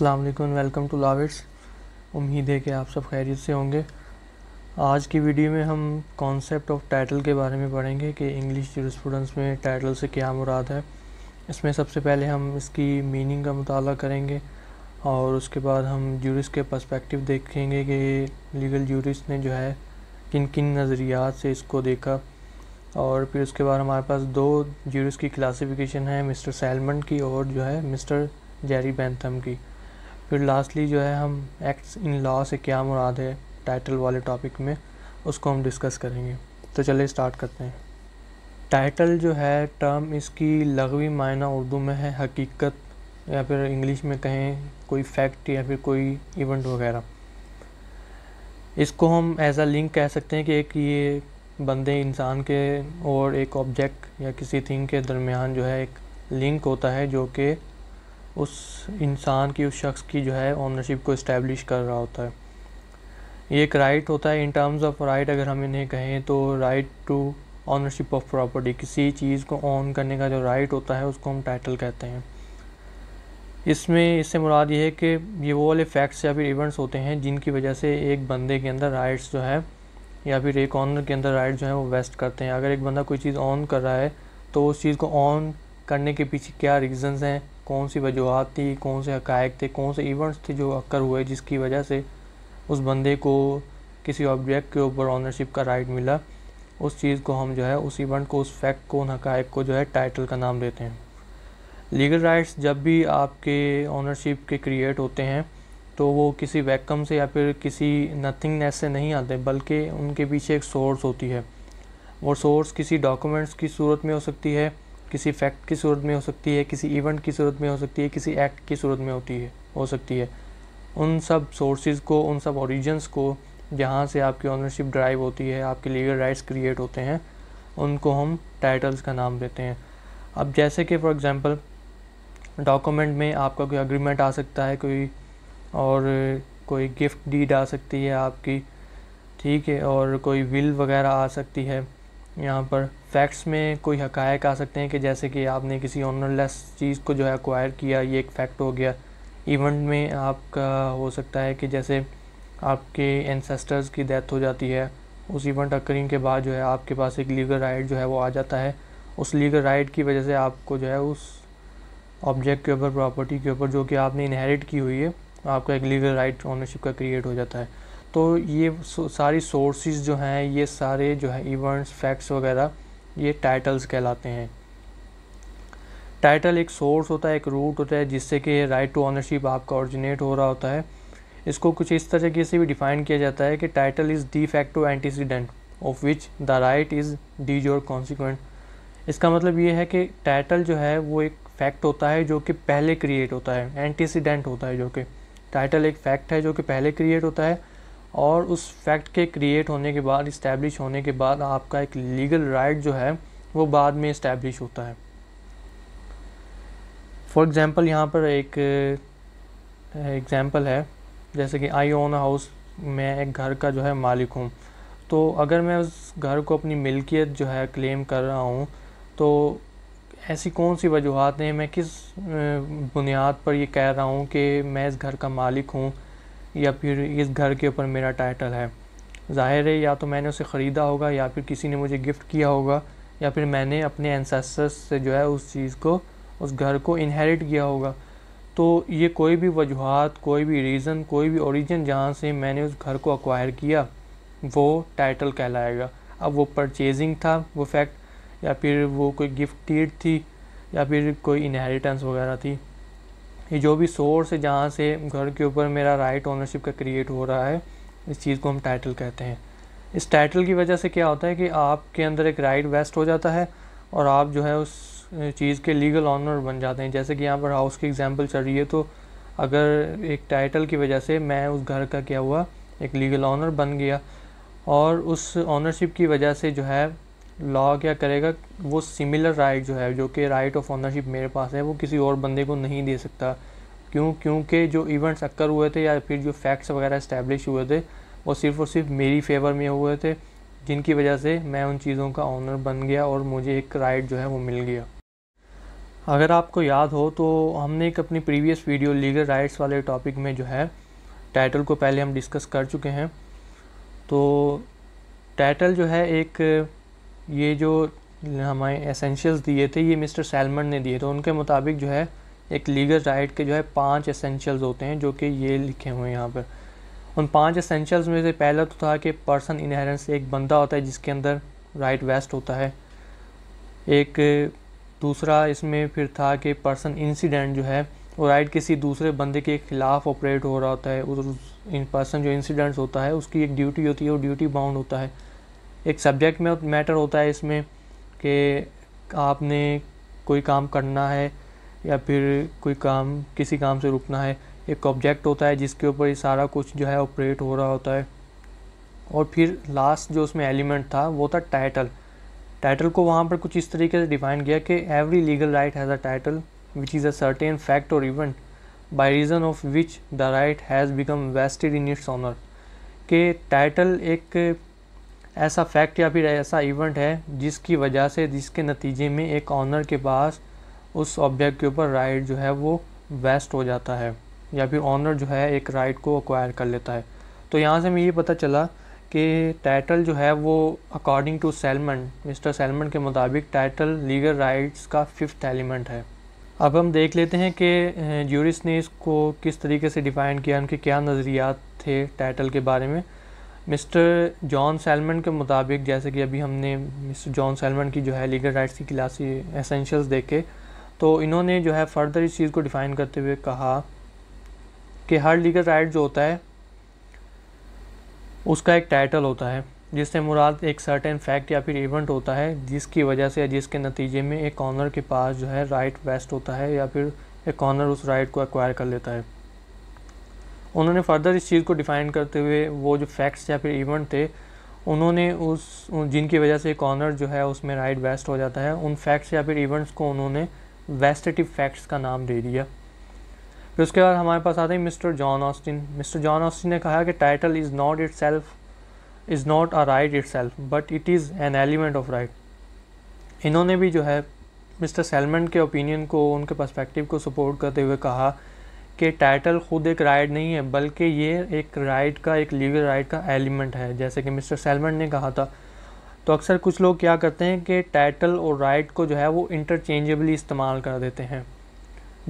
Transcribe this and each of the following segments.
अल्लाम welcome to लाविट्स उम्मीद है कि आप सब खैरियत से होंगे आज की वीडियो में हम कॉन्सेप्ट ऑफ टाइटल के बारे में पढ़ेंगे कि इंग्लिश स्टूडेंट्स में टाइटल से क्या मुराद है इसमें सबसे पहले हम इसकी मीनिंग का मताल करेंगे और उसके बाद हम जूरिस के पर्सपेक्टिव देखेंगे कि लीगल जूरिस ने जो है किन किन नज़रियात से इसको देखा और फिर उसके बाद हमारे पास दो जूरिस की क्लासिफिकेशन है मिस्टर सैलमन की और जो है मिस्टर जेरी बैंथम की फिर लास्टली जो है हम एक्ट्स इन लॉ से क्या मुराद है टाइटल वाले टॉपिक में उसको हम डिस्कस करेंगे तो चलिए स्टार्ट करते हैं टाइटल जो है टर्म इसकी लगवी मायना उर्दू में है हकीकत या फिर इंग्लिश में कहें कोई फैक्ट या फिर कोई इवेंट वगैरह इसको हम एज आ लिंक कह सकते हैं कि एक ये बंदे इंसान के और एक ऑब्जेक्ट या किसी थिंग के दरमियान जो है एक लिंक होता है जो कि उस इंसान की उस शख्स की जो है ओनरशिप को इस्टेब्लिश कर रहा होता है ये एक राइट होता है इन टर्म्स ऑफ राइट अगर हम इन्हें कहें तो right to ownership of property किसी चीज़ को ऑन करने का जो राइट होता है उसको हम टाइटल कहते हैं इसमें इससे मुराद ये है कि ये वो वाले फैक्ट्स या फिर इवेंट्स होते हैं जिनकी वजह से एक बंदे के अंदर राइट्स जो है या फिर एक ऑनर के अंदर राइट्स जो है वो वेस्ट करते हैं अगर एक बंदा कोई चीज़ ऑन कर रहा है तो उस चीज़ को ऑन करने के पीछे क्या रीज़न्स हैं कौन सी वजूहत थी कौन से हकायक थे कौन से इवेंट्स थे जो अक्कर हुए जिसकी वजह से उस बंदे को किसी ऑब्जेक्ट के ऊपर ऑनरशिप का राइट मिला उस चीज़ को हम जो है उस इवेंट को उस फैक्ट को उन हकायक को जो है टाइटल का नाम देते हैं लीगल राइट्स जब भी आपके ऑनरशिप के क्रिएट होते हैं तो वो किसी वैकम से या फिर किसी नथिंगनेस से नहीं आते बल्कि उनके पीछे एक सोर्स होती है वो सोर्स किसी डॉक्यूमेंट्स की सूरत में हो सकती है किसी फैक्ट की सूरत में हो सकती है किसी इवेंट की सूरत में हो सकती है किसी एक्ट की सूरत में होती है हो सकती है उन सब सोर्सेज को उन सब ओरिजिनस को जहाँ से आपकी ऑनरशिप ड्राइव होती है आपके लीगल राइट्स क्रिएट होते हैं उनको हम टाइटल्स का नाम देते हैं अब जैसे कि फॉर एग्ज़ाम्पल डॉक्यूमेंट में आपका कोई अग्रीमेंट आ सकता है कोई और कोई गिफ्ट डीड आ सकती है आपकी ठीक है और कोई विल वगैरह आ सकती है यहाँ पर फैक्ट्स में कोई हकायक आ सकते हैं कि जैसे कि आपने किसी ऑनरलेस चीज़ को जो है एक्वायर किया ये एक फैक्ट हो गया इवेंट में आपका हो सकता है कि जैसे आपके एनसेस्टर्स की डेथ हो जाती है उस इवेंट अकरिंग के बाद जो है आपके पास एक लीगल राइट जो है वो आ जाता है उस लीगल राइट की वजह से आपको जो है उस ऑब्जेक्ट के ऊपर प्रॉपर्टी के ऊपर जो कि आपने इनहेरिट की हुई है आपका एक लीगल राइट ऑनरशिप का क्रिएट हो जाता है तो ये सारी सोर्सेज जो हैं ये सारे जो है इवेंट्स फैक्ट्स वगैरह ये टाइटल्स कहलाते हैं टाइटल एक सोर्स होता है एक रूट होता है जिससे कि राइट टू ऑनरशिप आपका ऑरिजिनेट हो रहा होता है इसको कुछ इस तरीके से भी डिफाइन किया जाता है कि title is de facto antecedent of which the right is de jure consequent इसका मतलब ये है कि टाइटल जो है वो एक फैक्ट होता है जो कि पहले क्रिएट होता है एंटीसीडेंट होता है जो कि टाइटल एक फैक्ट है जो कि पहले क्रिएट होता है और उस फैक्ट के क्रिएट होने के बाद इस्टेब्लिश होने के बाद आपका एक लीगल राइट जो है वो बाद में इस्टेब्लिश होता है फॉर एग्ज़ाम्पल यहाँ पर एक एग्ज़ाम्पल है जैसे कि आई ओन हाउस मैं एक घर का जो है मालिक हूँ तो अगर मैं उस घर को अपनी मिल्कियत जो है क्लेम कर रहा हूँ तो ऐसी कौन सी वजूहत हैं मैं किस बुनियाद पर ये कह रहा हूँ कि मैं इस घर का मालिक हूँ या फिर इस घर के ऊपर मेरा टाइटल है ज़ाहिर है या तो मैंने उसे ख़रीदा होगा या फिर किसी ने मुझे गिफ्ट किया होगा या फिर मैंने अपने एनसेस्टर्स से जो है उस चीज़ को उस घर को इनहेरिट किया होगा तो ये कोई भी वजूहत कोई भी रीज़न कोई भी ओरिजिन जहाँ से मैंने उस घर को अक्वायर किया वो टाइटल कहलाएगा अब वो परचेजिंग था वो फैक्ट या फिर वो कोई गिफ्ट डीड थी या फिर कोई इनहेरिटेंस वगैरह थी ये जो भी सोर्स है जहाँ से घर के ऊपर मेरा राइट ऑनरशिप का क्रिएट हो रहा है इस चीज़ को हम टाइटल कहते हैं इस टाइटल की वजह से क्या होता है कि आपके अंदर एक राइट वेस्ट हो जाता है और आप जो है उस चीज़ के लीगल ऑनर बन जाते हैं जैसे कि यहाँ पर हाउस की एग्जाम्पल चल रही है तो अगर एक टाइटल की वजह से मैं उस घर का क्या हुआ एक लीगल ऑनर बन गया और उस ऑनरशिप की वजह से जो है लॉ क्या करेगा वो सिमिलर राइट जो है जो कि राइट ऑफ ऑनरशिप मेरे पास है वो किसी और बंदे को नहीं दे सकता क्यों क्योंकि जो इवेंट्स अक्कर हुए थे या फिर जो फैक्ट्स वगैरह इस्टेब्लिश हुए थे वो सिर्फ और सिर्फ मेरी फेवर में हुए थे जिनकी वजह से मैं उन चीज़ों का ऑनर बन गया और मुझे एक राइट जो है वो मिल गया अगर आपको याद हो तो हमने एक अपनी प्रीवियस वीडियो लीगल राइट्स वाले टॉपिक में जो है टाइटल को पहले हम डिस्कस कर चुके हैं तो टाइटल जो है एक ये जो हमारे एसेंशियल्स दिए थे ये मिस्टर सैलमन ने दिए थे उनके मुताबिक जो है एक लीगल राइट के जो है पांच एसेंशियल्स होते हैं जो कि ये लिखे हुए हैं यहाँ पर उन पांच एसेंशियल्स में से पहला तो था कि पर्सन इनहेरेंस एक बंदा होता है जिसके अंदर राइट वेस्ट होता है एक दूसरा इसमें फिर था कि पर्सन इंसिडेंट जो है वो राइट किसी दूसरे बंदे के खिलाफ ऑपरेट हो रहा होता है उस पर्सन जो इंसिडेंट्स होता है उसकी एक ड्यूटी होती है वो ड्यूटी बाउंड होता है एक सब्जेक्ट में मैटर होता है इसमें कि आपने कोई काम करना है या फिर कोई काम किसी काम से रुकना है एक ऑब्जेक्ट होता है जिसके ऊपर ये सारा कुछ जो है ऑपरेट हो रहा होता है और फिर लास्ट जो उसमें एलिमेंट था वो था टाइटल टाइटल को वहाँ पर कुछ इस तरीके से डिफाइन किया कि every legal right has a title which is a certain fact और event by reason of which the right has become vested in its owner के टाइटल एक ऐसा फैक्ट या फिर ऐसा इवेंट है जिसकी वजह से जिसके नतीजे में एक ऑनर के पास उस ऑब्जेक्ट के ऊपर राइट जो है वो वेस्ट हो जाता है या फिर ऑनर जो है एक राइट को अक्वायर कर लेता है तो यहाँ से हमें ये पता चला कि टाइटल जो है वो according to Salmond mister Salmond के मुताबिक टाइटल लीगल राइट्स का फिफ्थ एलिमेंट है अब हम देख लेते हैं कि जूरिस ने इसको किस तरीके से डिफ़ाइन किया उनके क्या नज़रियात थे टाइटल के बारे में मिस्टर जॉन सैलमन के मुताबिक जैसे कि अभी हमने मिस्टर जॉन सैलमन की जो है लीगल राइट्स की क्लासी एसेंशियल्स देखे तो इन्होंने जो है फर्दर इस चीज़ को डिफ़ाइन करते हुए कहा कि हर लीगल राइट जो होता है उसका एक टाइटल होता है जिससे मुराद एक सर्टेन फैक्ट या फिर इवेंट होता है जिसकी वजह से या जिसके नतीजे में एक ऑनर के पास जो है राइट वेस्ट होता है या फिर एक कॉर्नर उस राइट को एक्वायर कर लेता है उन्होंने फर्दर इस चीज़ को डिफ़ाइन करते हुए वो जो फैक्ट्स या फिर इवेंट थे उन्होंने उस जिनकी वजह से कॉर्नर जो है उसमें राइट वेस्ट हो जाता है उन फैक्ट्स या फिर इवेंट्स को उन्होंने वेस्टेटिव फैक्ट्स का नाम दे दिया फिर उसके बाद हमारे पास आते हैं mister John Austin mister John Austin ने कहा कि title is not itself is not a right itself but it is an element of right इन्होंने भी जो है मिस्टर सेलमेंट के ओपिनियन को उनके पर्सपेक्टिव को सपोर्ट करते हुए कहा कि टाइटल खुद एक राइड नहीं है बल्कि ये एक राइड का एक लीगल राइड का एलिमेंट है जैसे कि मिस्टर सेलमन ने कहा था तो अक्सर कुछ लोग क्या करते हैं कि टाइटल और राइड को जो है वो इंटरचेंजेबली इस्तेमाल कर देते हैं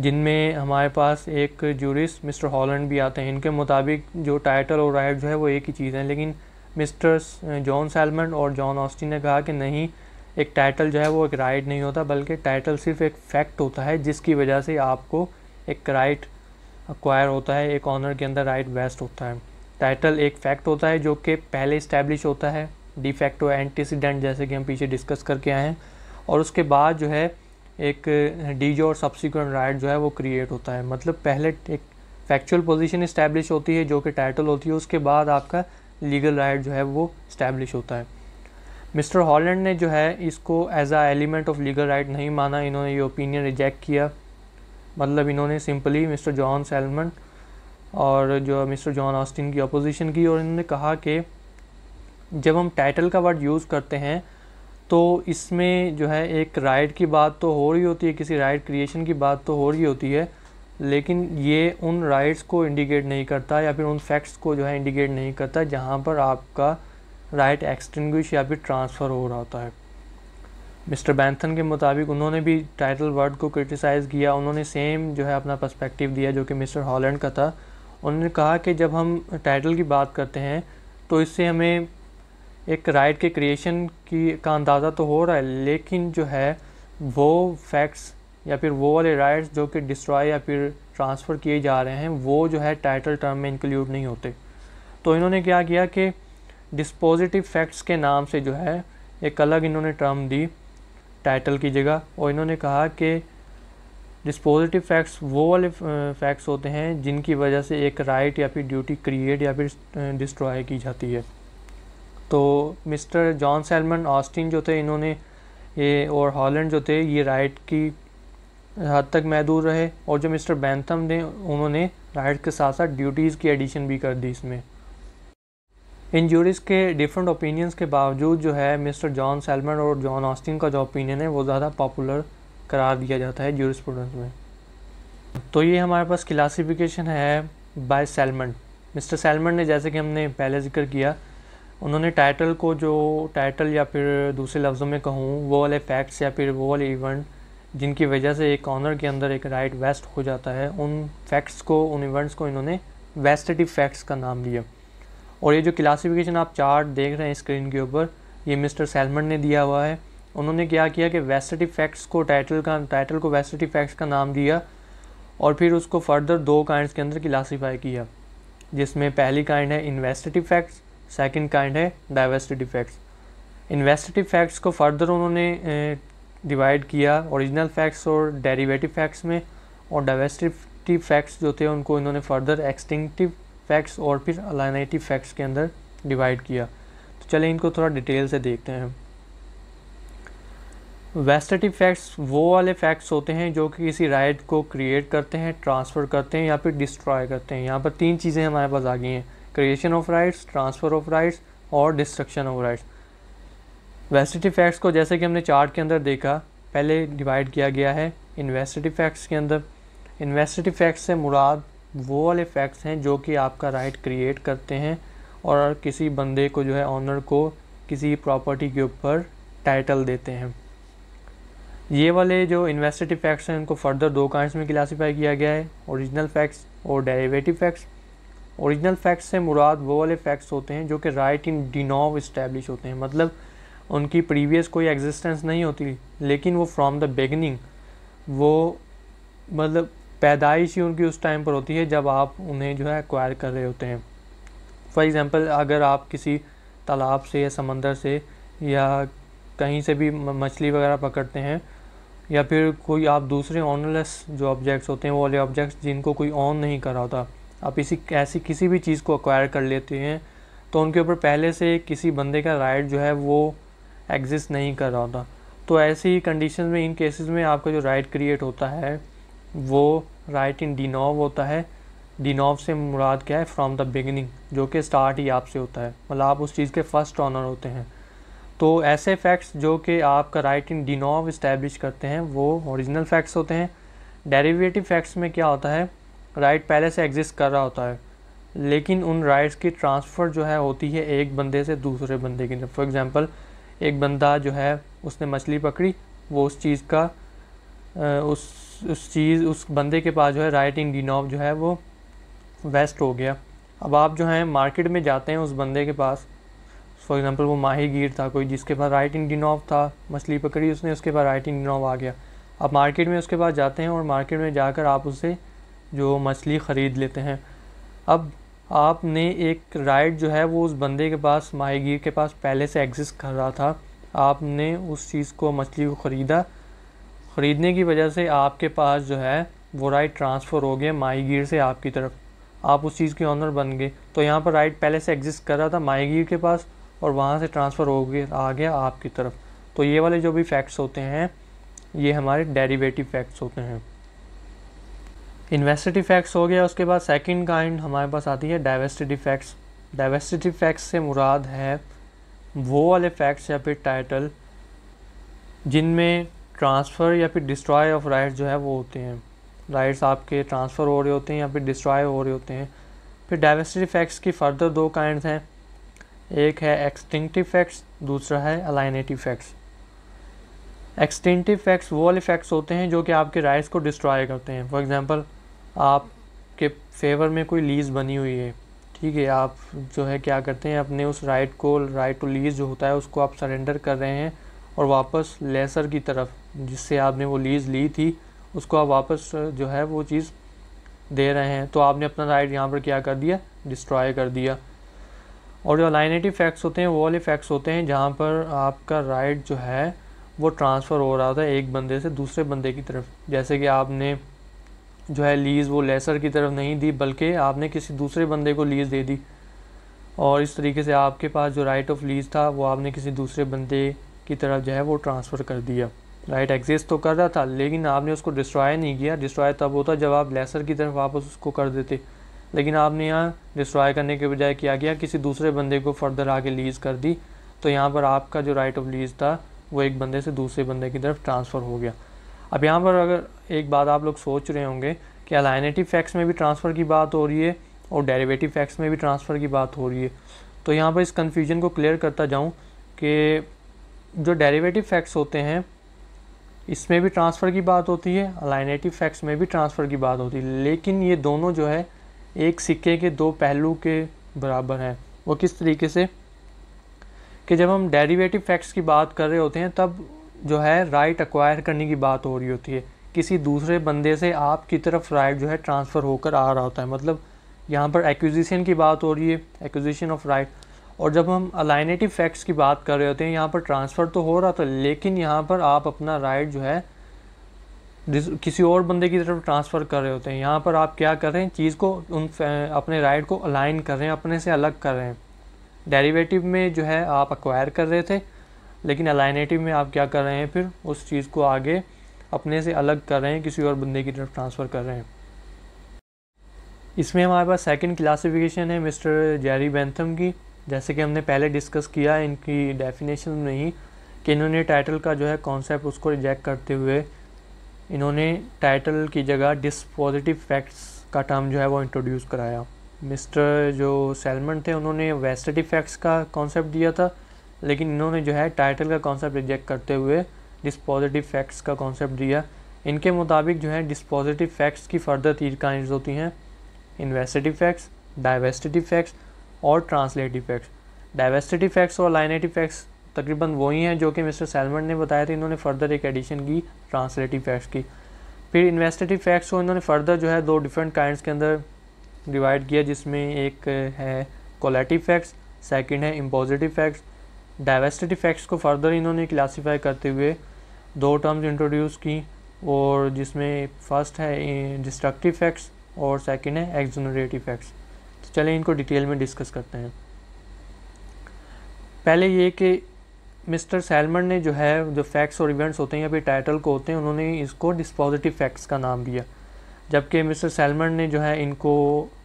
जिनमें हमारे पास एक जूरिस्ट मिस्टर हॉलैंड भी आते हैं इनके मुताबिक जो टाइटल और राइट जो है वो एक ही चीज़ है लेकिन मिस्टर जॉन सैलमन और जॉन ऑस्टिन ने कहा कि नहीं एक टाइटल जो है वो एक राइट नहीं होता बल्कि टाइटल सिर्फ एक फैक्ट होता है जिसकी वजह से आपको एक राइट अक्वायर होता है एक ऑनर के अंदर राइट वेस्ट होता है टाइटल एक फैक्ट होता है जो कि पहले इस्टेब्लिश होता है डिफेक्टो एंटीसीडेंट जैसे कि हम पीछे डिस्कस करके आए हैं और उसके बाद जो है एक डीजो और सब्सिक्वेंट राइट जो है वो क्रिएट होता है मतलब पहले एक फैक्चुअल पोजीशन इस्टेब्लिश होती है जो कि टाइटल होती है उसके बाद आपका लीगल राइट जो है वो इस्टेब्लिश होता है मिस्टर हॉलैंड ने जो है इसको as a element of legal right नहीं माना इन्होंने ये ओपिनियन रिजेक्ट किया मतलब इन्होंने सिंपली मिस्टर जॉन सेलमन और जो मिस्टर जॉन ऑस्टिन की अपोजिशन की और इन्होंने कहा कि जब हम टाइटल का वर्ड यूज़ करते हैं तो इसमें जो है एक राइट की बात तो हो रही होती है किसी राइट क्रिएशन की बात तो हो रही होती है लेकिन ये उन राइट्स को इंडिकेट नहीं करता या फिर उन फैक्ट्स को जो है इंडिकेट नहीं करता जहाँ पर आपका राइट एक्सटिंग्विश या फिर ट्रांसफ़र हो रहा होता है मिस्टर बैंथन के मुताबिक उन्होंने भी टाइटल वर्ड को क्रिटिसाइज़ किया उन्होंने सेम जो है अपना पर्सपेक्टिव दिया जो कि मिस्टर हॉलैंड का था उन्होंने कहा कि जब हम टाइटल की बात करते हैं तो इससे हमें एक राइट के क्रिएशन की का अंदाज़ा तो हो रहा है लेकिन जो है वो फैक्ट्स या फिर वो वाले राइट्स जो कि डिस्ट्रॉय या फिर ट्रांसफ़र किए जा रहे हैं वो जो है टाइटल टर्म में इंक्लूड नहीं होते तो इन्होंने क्या किया कि डिस्पोजिटिव फैक्ट्स के नाम से जो है एक अलग इन्होंने टर्म दी टाइटल की जगह और इन्होंने कहा कि डिस्पोजिटिव फैक्ट्स वो वाले फैक्ट्स होते हैं जिनकी वजह से एक राइट या फिर ड्यूटी क्रिएट या फिर डिस्ट्रॉय की जाती है तो मिस्टर जॉन सेलमन ऑस्टिन जो थे इन्होंने ये और हॉलैंड जो थे ये राइट की हद तक महदूर रहे और जो मिस्टर बैंथम थे उन्होंने राइट के साथ साथ ड्यूटीज़ की एडिशन भी कर दी इसमें इन जूरीज के डिफरेंट ओपिनियंस के बावजूद जो है मिस्टर जॉन सेलमन और जॉन ऑस्टिन का जो ओपिनियन है वो ज़्यादा पॉपुलर करार दिया जाता है स्टूडेंट्स में तो ये हमारे पास क्लासिफिकेशन है बाय सेलमन मिस्टर सेलमन ने जैसे कि हमने पहले जिक्र किया उन्होंने टाइटल को जो टाइटल या फिर दूसरे लफ्ज़ों में कहूँ वो वाले फैक्ट्स या फिर वो वाले इवेंट जिनकी वजह से एक ऑनर के अंदर एक राइट वेस्ट हो जाता है उन फैक्ट्स को उन इवेंट्स को इन्होंने वेस्टेटिव फैक्ट्स का नाम दिया और ये जो क्लासिफिकेशन आप चार्ट देख रहे हैं स्क्रीन के ऊपर ये मिस्टर सेलमन ने दिया हुआ है उन्होंने क्या किया कि वेस्टिटी फैक्ट्स को टाइटल का टाइटल को वेस्टिटी फैक्ट्स का नाम दिया और फिर उसको फर्दर दो काइंड के अंदर क्लासीफाई किया जिसमें पहली काइंड है इन्वेस्टिटी फैक्ट्स सेकेंड काइंड है डाइवेस्टिटी फैक्ट्स इन्वेस्टिटी फैक्ट्स को फर्दर उन्होंने डिवाइड किया ओरिजिनल फैक्ट्स और डेरिवेटिव फैक्ट्स में और डाइवेस्टिटी फैक्ट्स जो थे उनको इन्होंने फर्दर एक्सटिंक्टिव फैक्ट्स और फिर अलाइनेटिव फैक्ट्स के अंदर डिवाइड किया तो चलें इनको थोड़ा डिटेल से देखते हैं वेस्टेटिव फैक्ट्स वो वाले फैक्ट्स होते हैं जो कि किसी राइट को क्रिएट करते हैं ट्रांसफ़र करते हैं या फिर डिस्ट्रॉय करते हैं यहाँ पर तीन चीज़ें हमारे पास आ गई हैं creation of rights transfer of rights और destruction of rights vestitive facts को जैसे कि हमने चार्ट के अंदर देखा पहले डिवाइड किया गया है इन्वेस्टेटिव फैक्ट्स के अंदर इन्वेस्टेटिव फैक्ट्स से मुराद वो वाले फैक्ट्स हैं जो कि आपका राइट क्रिएट करते हैं और किसी बंदे को जो है ऑनर को किसी प्रॉपर्टी के ऊपर टाइटल देते हैं ये वाले जो इन्वेस्टिव फैक्ट्स हैं उनको फर्दर दो काइंड्स में क्लासीफाई किया गया है ओरिजिनल फैक्ट्स और डेरिवेटिव फैक्ट्स ओरिजिनल फैक्ट्स से मुराद वो वाले फैक्ट्स होते हैं जो कि राइट इन डिनोव इस्टेब्लिश होते हैं मतलब उनकी प्रीवियस कोई एग्जिस्टेंस नहीं होती लेकिन वो फ्रॉम द बिगनिंग वो मतलब पैदाइश ही उनकी उस टाइम पर होती है जब आप उन्हें जो है एक्वायर कर रहे होते हैं फॉर एग्ज़ाम्पल अगर आप किसी तालाब से या समंदर से या कहीं से भी मछली वगैरह पकड़ते हैं या फिर कोई आप दूसरे ऑनरलेस जो ऑब्जेक्ट्स होते हैं वो वाले ऑब्जेक्ट्स जिनको कोई ऑन नहीं कर रहा होता आप इसी ऐसी किसी भी चीज़ को अक्वायर कर लेते हैं तो उनके ऊपर पहले से किसी बंदे का राइट जो है वो एग्जिस्ट नहीं कर रहा होता तो ऐसी कंडीशन में इन केसेस में आपका जो राइट क्रिएट होता है वो राइट इन डिनोव होता है डिनोव से मुराद क्या है फ्रॉम द बिगिनिंग जो कि स्टार्ट ही आपसे होता है मतलब आप उस चीज़ के फर्स्ट ऑनर होते हैं तो ऐसे फैक्ट्स जो कि आपका राइट इन डिनोव इस्टेब्लिश करते हैं वो ओरिजिनल फैक्ट्स होते हैं डेरिवेटिव फैक्ट्स में क्या होता है राइट पहले से एग्जिस्ट कर रहा होता है लेकिन उन राइट्स की ट्रांसफ़र जो है होती है एक बंदे से दूसरे बंदे की फॉर एग्ज़ाम्पल एक बंदा जो है उसने मछली पकड़ी वो उस चीज़ का उस उस चीज़ उस बंदे के पास जो है राइट इन डी जो है वो वेस्ट हो गया अब आप जो है मार्केट में जाते हैं उस बंदे के पास फॉर एग्ज़ाम्पल वो माही गिर था कोई जिसके पास राइट इन डी था मछली पकड़ी उसने उसके पास राइट इन डी आ गया अब मार्केट में उसके पास जाते हैं और मार्केट में जाकर आप उसे जो मछली ख़रीद लेते हैं अब आपने एक राइट जो है वो उस बंदे के पास माहीगीर के पास पहले से एग्जिस्ट कर रहा था आपने उस चीज़ को मछली को ख़रीदा ख़रीदने की वजह से आपके पास जो है वो राइट ट्रांसफ़र हो गया माही गिर से आपकी तरफ आप उस चीज़ के ऑनर बन गए तो यहाँ पर राइट पहले से एग्जिस्ट कर रहा था माही गिर के पास और वहाँ से ट्रांसफ़र हो गया आ गया आपकी तरफ तो ये वाले जो भी फैक्ट्स होते हैं ये हमारे डेरिवेटिव फैक्ट्स होते हैं इन्वेस्टिटिव फैक्ट्स हो गया उसके बाद सेकंड काइंड हमारे पास आती है डाइवेस्टिटिव फैक्ट्स डाइवेस्टिटिव फैक्ट्स से मुराद है वो वाले फैक्ट्स या फिर टाइटल जिनमें ट्रांसफ़र या फिर डिस्ट्रॉय ऑफ राइट्स जो है वो होते हैं राइट्स आपके ट्रांसफ़र हो रहे होते हैं या फिर डिस्ट्रॉय हो रहे होते हैं फिर डाइवर्सिटी फैक्ट्स की फर्दर दो काइंड हैं एक है एक्सटिंक्टिव फैक्ट्स दूसरा है अलाइनेटिव फैक्ट्स एक्सटिंक्टिव फैक्ट्स वो वाले फैक्ट्स होते हैं जो कि आपके राइट्स को डिस्ट्रॉय करते हैं फॉर एग्ज़ाम्पल आपके फेवर में कोई लीज बनी हुई है ठीक है आप जो है क्या करते हैं अपने उस राइट को राइट टू लीज जो होता है उसको आप सरेंडर कर रहे हैं और वापस लेसर की तरफ जिससे आपने वो लीज़ ली थी उसको आप वापस जो है वो चीज़ दे रहे हैं तो आपने अपना राइट यहाँ पर क्या कर दिया डिस्ट्रॉय कर दिया और जो अलाइनेटिव फैक्ट्स होते हैं वो वाले फैक्ट्स होते हैं जहाँ पर आपका राइट जो है वो ट्रांसफ़र हो रहा था एक बंदे से दूसरे बंदे की तरफ जैसे कि आपने जो है लीज़ वो लेसर की तरफ नहीं दी बल्कि आपने किसी दूसरे बंदे को लीज़ दे दी और इस तरीके से आपके पास जो राइट ऑफ लीज़ था वो आपने किसी दूसरे बंदे की तरफ जो है वो ट्रांसफ़र कर दिया राइट एग्जिस्ट तो कर रहा था लेकिन आपने उसको डिस्ट्रॉय नहीं किया डिस्ट्रॉय तब होता जब आप लेसर की तरफ वापस उसको कर देते लेकिन आपने यहाँ डिस्ट्रॉय करने के बजाय किया गया किसी दूसरे बंदे को फर्दर आगे लीज कर दी तो यहाँ पर आपका जो राइट ऑफ लीज था वो एक बंदे से दूसरे बंदे की तरफ ट्रांसफ़र हो गया अब यहाँ पर अगर एक बात आप लोग सोच रहे होंगे कि अलाइनेटिव फैक्स में भी ट्रांसफ़र की बात हो रही है और डेरिवेटिव फैक्स में भी ट्रांसफ़र की बात हो रही है तो यहाँ पर इस कन्फ्यूजन को क्लियर करता जाऊँ कि जो डेरिवेटिव फैक्ट्स होते हैं इसमें भी ट्रांसफ़र की बात होती है अलाइनेटिव फैक्ट्स में भी ट्रांसफ़र की बात होती है लेकिन ये दोनों जो है एक सिक्के के दो पहलू के बराबर हैं वो किस तरीके से कि जब हम डेरिवेटिव फैक्ट्स की बात कर रहे होते हैं तब जो है राइट एक्वायर करने की बात हो रही होती है किसी दूसरे बंदे से आपकी तरफ राइट जो है ट्रांसफ़र होकर आ रहा होता है मतलब यहाँ पर एक्विजिशन की बात हो रही है एक्विजिशन ऑफ राइट और जब हम अलाइनेटिव फैक्ट्स की बात कर रहे होते हैं यहाँ पर ट्रांसफ़र तो हो रहा था लेकिन यहाँ पर आप अपना राइट जो है किसी और बंदे की तरफ ट्रांसफ़र कर रहे होते हैं यहाँ पर आप क्या कर रहे हैं चीज़ को उन अपने राइट को अलाइन कर रहे हैं अपने से अलग कर रहे हैं डेरिवेटिव में जो है आप अक्वायर कर रहे थे लेकिन अलाइनेटिव में आप क्या कर रहे हैं फिर उस चीज़ को आगे अपने से अलग कर रहे हैं किसी और बंदे की तरफ ट्रांसफ़र कर रहे हैं इसमें हमारे पास सेकंड क्लासिफिकेशन है मिस्टर जेरी बेंथम की जैसे कि हमने पहले डिस्कस किया इनकी डेफिनेशन में ही कि इन्होंने टाइटल का जो है कॉन्सेप्ट उसको रिजेक्ट करते हुए इन्होंने टाइटल की जगह डिस्पॉजिटिव फैक्ट्स का टर्म जो है वो इंट्रोड्यूस कराया मिस्टर जो सेलमन थे उन्होंने वेस्टेड फैक्ट्स का कॉन्सेप्ट दिया था लेकिन इन्होंने जो है टाइटल का कॉन्सेप्ट रिजेक्ट करते हुए डिस्पॉजिटिव फैक्ट्स का कॉन्सेप्ट दिया इनके मुताबिक जो है डिस्पॉजिटिव फैक्ट्स की फर्दर तीन काइंड होती हैं इन्वेस्टेड फैक्ट्स डाइवेस्टेड फैक्ट्स और ट्रांसलेट इफेक्ट्स डाइवेस्टेड इफेक्ट्स और लाइनेट इफेक्ट्स तकरीबन वही हैं जो कि मिस्टर सैलमन ने बताया था इन्होंने फर्दर एक एडिशन की ट्रांसलेट इफेक्ट्स की फिर इन्वेस्टेड फैक्ट्स को इन्होंने फर्दर जो है दो डिफरेंट काइंड के अंदर डिवाइड किया जिसमें एक है क्वालिटी इफेक्ट्स सेकेंड है इम्पोजिट फैक्ट्स डाइवेस्टेड इफेक्ट्स को फर्दर इन्होंने क्लासीफाई करते हुए दो टर्म्स इंट्रोड्यूस की और जिसमें फर्स्ट है डिस्ट्रक्टिव इफेक्ट्स और सेकेंड है एक्जनरेट इफेक्ट्स चलें इनको डिटेल में डिस्कस करते हैं पहले ये कि मिस्टर सैलमन ने जो है जो फैक्ट्स और इवेंट्स होते हैं या फिर टाइटल को होते हैं उन्होंने इसको डिस्पॉजिटिव फैक्ट्स का नाम दिया जबकि मिस्टर सैलमन ने जो है इनको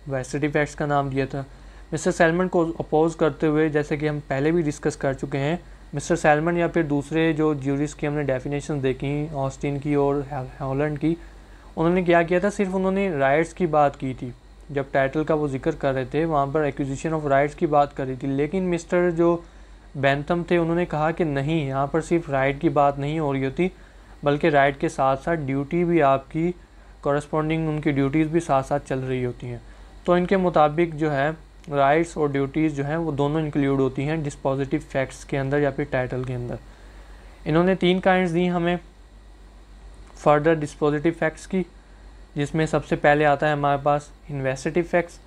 वेस्टिव फैक्ट्स का नाम दिया था मिस्टर सैलमन को अपोज करते हुए जैसे कि हम पहले भी डिस्कस कर चुके हैं मिस्टर सैलमन या फिर दूसरे जो ज्यूरिस की हमने डेफिनेशन देखी ऑस्टिन की और हॉलैंड की उन्होंने क्या किया था सिर्फ उन्होंने राइट्स की बात की थी जब टाइटल का वो जिक्र कर रहे थे वहाँ पर एक्विजिशन ऑफ राइट्स की बात कर रही थी लेकिन मिस्टर जो बैंथम थे उन्होंने कहा कि नहीं यहाँ पर सिर्फ राइट की बात नहीं हो रही होती बल्कि राइट के साथ साथ ड्यूटी भी आपकी कॉरस्पॉन्डिंग उनकी ड्यूटीज़ भी साथ साथ चल रही होती हैं तो इनके मुताबिक जो है राइट्स और ड्यूटीज़ जो हैं वो दोनों इंक्लूड होती हैं डिस्पॉजिटिव फैक्ट्स के अंदर या फिर टाइटल के अंदर इन्होंने तीन काइंड्स दी हमें फर्दर डिस्पॉजिटिव फैक्ट्स की जिसमें सबसे पहले आता है हमारे पास इन्वेस्टिव फैक्ट्स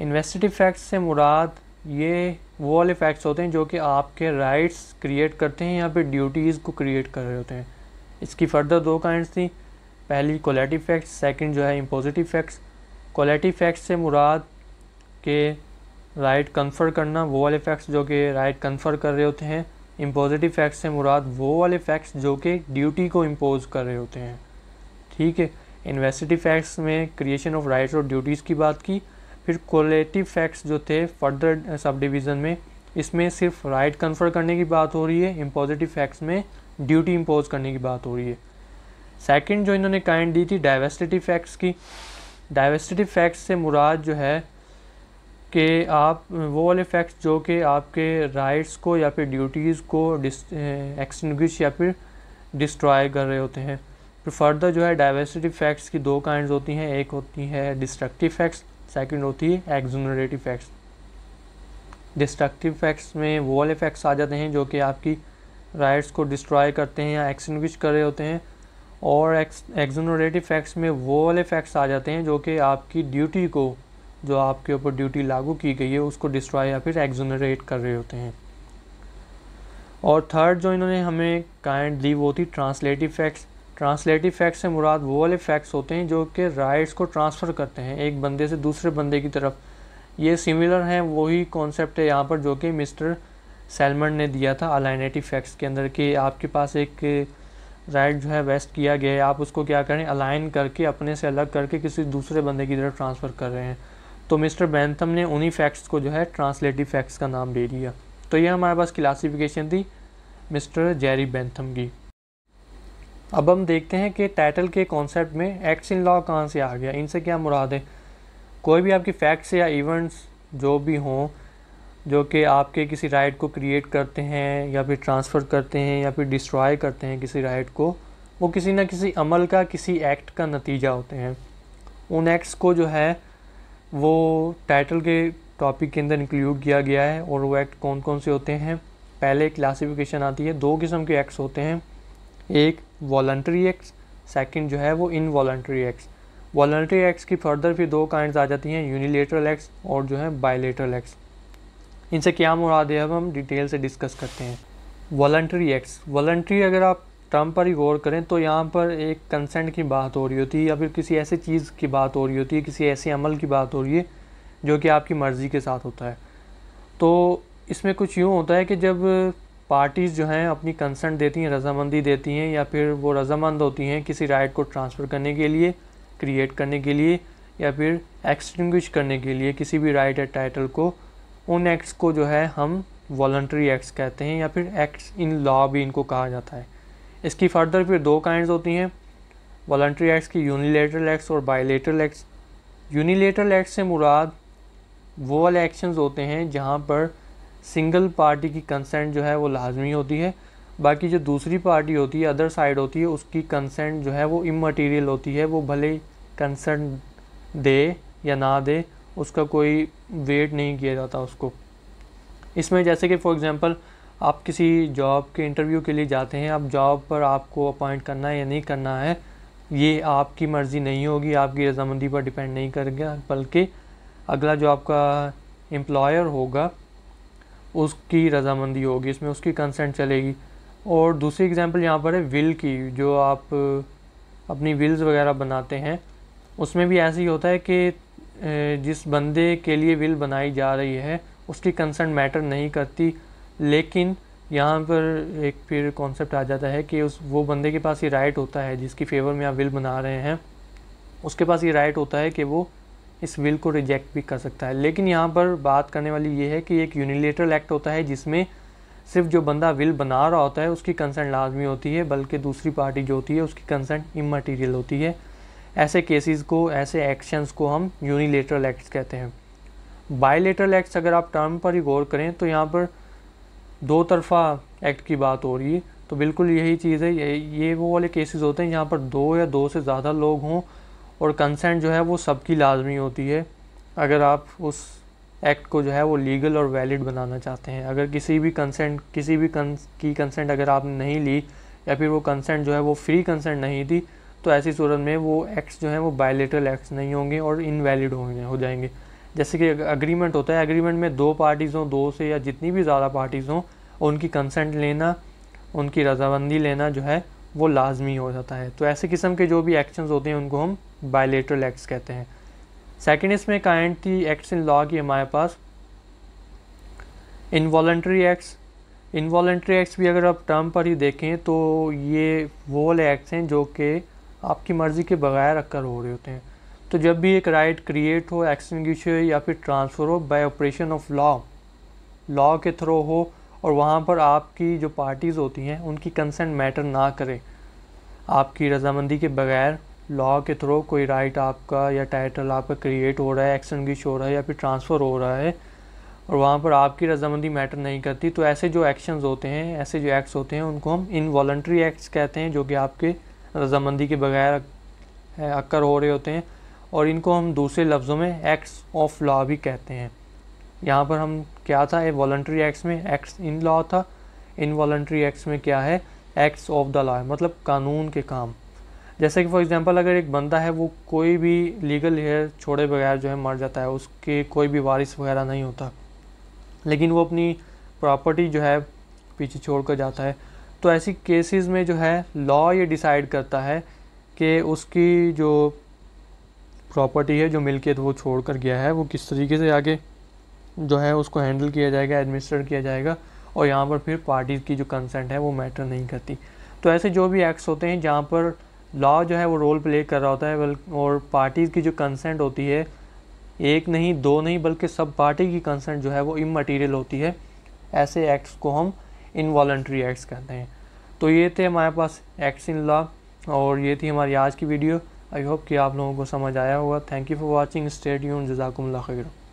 इन्वेस्टिव फैक्ट्स से मुराद ये वो वाले फैक्ट्स होते हैं जो कि आपके राइट्स क्रिएट करते हैं या फिर ड्यूटीज़ को क्रिएट कर रहे होते हैं इसकी फ़र्दर दो काइंड थी पहली क्वालिटी फैक्ट्स सेकंड जो है इम्पोजिटिव फैक्ट्स क्वालिटी फैक्ट्स से मुराद के राइट कन्फर करना वो वाले फैक्ट्स जो कि राइट कन्फर कर रहे होते हैं इम्पोजिटिव फैक्ट्स से मुराद वो वाले फैक्ट्स जो कि ड्यूटी को इम्पोज कर रहे होते हैं ठीक है इन्वेस्टिव फैक्ट्स में क्रिएशन ऑफ राइट्स और ड्यूटीज़ की बात की फिर कोलेटिव फैक्ट्स जो थे फर्दर सब डिवीज़न में इसमें सिर्फ राइट कन्फर करने की बात हो रही है इम्पोजिटिव फैक्ट्स में ड्यूटी इम्पोज करने की बात हो रही है सेकंड जो इन्होंने काइंड दी थी डाइवर्सिटी फैक्ट्स की डाइवर्सिटी फैक्ट्स से मुराद जो है कि आप वो वाले फैक्ट्स जो कि आपके राइट्स को या फिर ड्यूटीज़ को एक्सटिंग्विश uh, या फिर डिस्ट्रॉय कर रहे होते हैं फिर फर्दर जो है डाइवर्सिटी फैक्ट्स की दो काइंड होती हैं एक होती है डिस्ट्रक्टिव फैक्ट्स सेकेंड होती है एग्जोनरेटिव फैक्ट्स डिस्ट्रक्टिव फैक्ट्स में वो वाले फैक्ट्स आ जाते हैं जो कि आपकी राइट्स को डिस्ट्रॉय करते हैं या एक्सटिंग्विश कर रहे होते हैं और एग्जोनरेटिव फैक्ट्स में वो वाले फैक्ट्स आ जाते हैं जो कि आपकी ड्यूटी को जो आपके ऊपर ड्यूटी लागू की गई है उसको डिस्ट्रॉय या फिर एग्जोनरेट कर रहे होते हैं और थर्ड जो इन्होंने हमें काइंड वो थी ट्रांसलेटिव फैक्ट्स ट्रांसलेटिव फैक्ट्स से मुराद वो वाले फैक्ट्स होते हैं जो कि राइट्स को ट्रांसफ़र करते हैं एक बंदे से दूसरे बंदे की तरफ ये सिमिलर हैं वही कॉन्सेप्ट है यहाँ पर जो कि मिस्टर सेलमन ने दिया था अलाइनेटिव फैक्ट्स के अंदर कि आपके पास एक राइट जो है वेस्ट किया गया है आप उसको क्या करें अलाइन करके अपने से अलग करके किसी दूसरे बंदे की तरफ ट्रांसफ़र कर रहे हैं तो मिस्टर बैंथम ने उन्हीं फैक्ट्स को जो है ट्रांसलेटिव फैक्ट्स का नाम दे दिया तो ये हमारे पास क्लासिफिकेशन थी मिस्टर जेरी बैंथम की अब हम देखते हैं कि टाइटल के कॉन्सेप्ट में एक्ट्स इन लॉ कहाँ से आ गया इनसे क्या मुराद है कोई भी आपकी फैक्ट्स या इवेंट्स जो भी हों जो कि आपके किसी राइट को क्रिएट करते हैं या फिर ट्रांसफ़र करते हैं या फिर डिस्ट्रॉय करते हैं किसी राइट को वो किसी न किसी अमल का किसी एक्ट का नतीजा होते हैं उन एक्ट्स को जो है वो टाइटल के टॉपिक के अंदर इंक्लूड किया गया है और वो एक्ट कौन कौन से होते हैं पहले क्लासिफिकेशन आती है दो किस्म के एक्ट्स होते हैं एक वॉल्ट्री एक्ट्स सेकेंड जो है वो इनवॉल्ट्री एक्ट्स वॉल्ट्री एक्ट्स की फर्दर फिर दो काइंड आ जाती हैं यूनिलेटरल एक्ट्स और जो है बायोलेटरल एक्ट्स इनसे क्या मुराद है अब हम डिटेल से डिस्कस करते हैं वॉल्ट्री एक्ट्स वॉल्ट्री अगर आप टर्म पर ही गौर करें तो यहाँ पर एक कंसेंट की बात हो रही होती है या फिर किसी ऐसे चीज़ की बात हो रही होती है किसी ऐसे अमल की बात हो रही है जो कि आपकी मर्ज़ी के साथ होता है तो इसमें कुछ यूँ होता है कि जब पार्टीज़ जो हैं अपनी कंसेंट देती हैं रजामंदी देती हैं या फिर वो रजामंद होती हैं किसी राइट को ट्रांसफ़र करने के लिए क्रिएट करने के लिए या फिर एक्सटिंग्विश करने के लिए किसी भी राइट या टाइटल को उन एक्ट्स को जो है हम वॉल्ट्री एक्ट्स कहते हैं या फिर एक्ट्स इन लॉ भी इनको कहा जाता है इसकी फर्दर फिर दो काइंड होती हैं वॉल्ट्री एक्ट्स की यूनिलेटरल एक्ट्स और बायोलेटरल एक्ट्स यूनिलेटरल एक्ट्स से मुराद वो वाले एक्शंस होते हैं जहाँ पर सिंगल पार्टी की कंसेंट जो है वो लाजमी होती है बाकी जो दूसरी पार्टी होती है अदर साइड होती है उसकी कंसेंट जो है वो इमटीरियल होती है वो भले कंसेंट दे या ना दे उसका कोई वेट नहीं किया जाता उसको इसमें जैसे कि फॉर एग्ज़ाम्पल आप किसी जॉब के इंटरव्यू के लिए जाते हैं आप जॉब पर आपको अपॉइंट करना है या नहीं करना है ये आपकी मर्ज़ी नहीं होगी आपकी रजामंदी पर डिपेंड नहीं करेगा बल्कि अगला जो आपका एम्प्लॉयर होगा उसकी रजामंदी होगी इसमें उसकी कंसेंट चलेगी और दूसरी एग्जांपल यहाँ पर है विल की जो आप अपनी विल्स वगैरह बनाते हैं उसमें भी ऐसे ही होता है कि जिस बंदे के लिए विल बनाई जा रही है उसकी कंसेंट मैटर नहीं करती लेकिन यहाँ पर एक फिर कॉन्सेप्ट आ जाता है कि उस वो बंदे के पास ये राइट होता है जिसकी फेवर में आप विल बना रहे हैं उसके पास ये राइट होता है कि वो इस विल को रिजेक्ट भी कर सकता है लेकिन यहाँ पर बात करने वाली ये है कि एक यूनिलेटरल एक्ट होता है जिसमें सिर्फ जो बंदा विल बना रहा होता है उसकी कंसेंट लाजमी होती है बल्कि दूसरी पार्टी जो होती है उसकी कंसेंट इमटीरियल होती है ऐसे केसेस को ऐसे एक्शंस को हम यूनिलेटरल एक्ट्स कहते हैं बायोलेटरल एक्ट्स अगर आप टर्म पर ही गौर करें तो यहाँ पर दो तरफा एक्ट की बात हो रही है तो बिल्कुल यही चीज़ है ये ये वो वाले केसेस होते हैं जहाँ पर दो या दो से ज़्यादा लोग हों और कंसेंट जो है वो सबकी लाजमी होती है अगर आप उस एक्ट को जो है वो लीगल और वैलिड बनाना चाहते हैं अगर किसी भी कंसेंट किसी भी कं, की कंसेंट अगर आपने नहीं ली या फिर वो कंसेंट जो है वो फ्री कंसेंट नहीं थी तो ऐसी सूरत में वो एक्ट्स जो हैं वो बायोलेटरल एक्ट्स नहीं होंगे और इनवैलिड होंगे हो जाएंगे जैसे कि अग्रीमेंट होता है अग्रीमेंट में दो पार्टीज़ हों दो से या जितनी भी ज़्यादा पार्टीज़ हों उनकी कंसेंट लेना उनकी रजामंदी लेना जो है वो लाजमी हो जाता है तो ऐसे किस्म के जो भी एक्शंस होते हैं उनको हम बायलेटरल एक्ट्स कहते हैं सेकेंड इसमें काइंड थी एक्ट्स इन लॉ की हमारे पास इनवॉल्ट्री एक्ट्स इनवॉल्ट्री एक्ट्स भी अगर आप टर्म पर ही देखें तो ये वो वाले एक्ट्स हैं जो कि आपकी मर्ज़ी के बगैर अक्कर हो रहे होते हैं तो जब भी एक राइट क्रिएट हो एक्सटिंग्विश हो या फिर ट्रांसफ़र हो by operation of law law के थ्रू हो और वहाँ पर आपकी जो पार्टीज़ होती हैं उनकी कंसेंट मैटर ना करें आपकी रजामंदी के बगैर लॉ के थ्रू कोई राइट आपका या टाइटल आपका क्रिएट हो रहा है एक्सनगिश हो रहा है या फिर ट्रांसफ़र हो रहा है और वहाँ पर आपकी रजामंदी मैटर नहीं करती तो ऐसे जो एक्शंस होते हैं ऐसे जो एक्ट्स होते हैं उनको हम इनवॉल्ट्री एक्ट्स कहते हैं जो कि आपके रजामंदी के बगैर अक्कर हो रहे होते हैं और इनको हम दूसरे लफ्ज़ों में एक्ट्स ऑफ लॉ भी कहते हैं यहाँ पर हम क्या था वॉल्ट्री एक्ट्स में एक्ट्स इन लॉ था इनवॉल्ट्री एक्ट्स में क्या है एक्ट्स ऑफ द लॉ मतलब कानून के काम जैसे कि फॉर एग्जांपल अगर एक बंदा है वो कोई भी लीगल हेयर छोड़े बगैर जो है मर जाता है उसके कोई भी वारिस वगैरह नहीं होता लेकिन वो अपनी प्रॉपर्टी जो है पीछे छोड़ कर जाता है तो ऐसी केसेस में जो है लॉ ये डिसाइड करता है कि उसकी जो प्रॉपर्टी है जो मिल्कियत वो छोड़ कर गया है वो किस तरीके से आगे जो है उसको हैंडल किया जाएगा एडमिनिस्टर किया जाएगा और यहाँ पर फिर पार्टी की जो कंसेंट है वो मैटर नहीं करती तो ऐसे जो भी एक्ट्स होते हैं जहाँ पर लॉ जो है वो रोल प्ले कर रहा होता है और पार्टीज़ की जो कंसेंट होती है एक नहीं दो नहीं बल्कि सब पार्टी की कंसेंट जो है वो इमटीरियल होती है ऐसे एक्ट्स को हम इनवॉल्ट्री एक्ट्स कहते हैं तो ये थे हमारे पास एक्ट्स इन लॉ और ये थी हमारी आज की वीडियो आई होप कि आप लोगों को समझ आया होगा thank you for watching stay यून जजाकुम खैर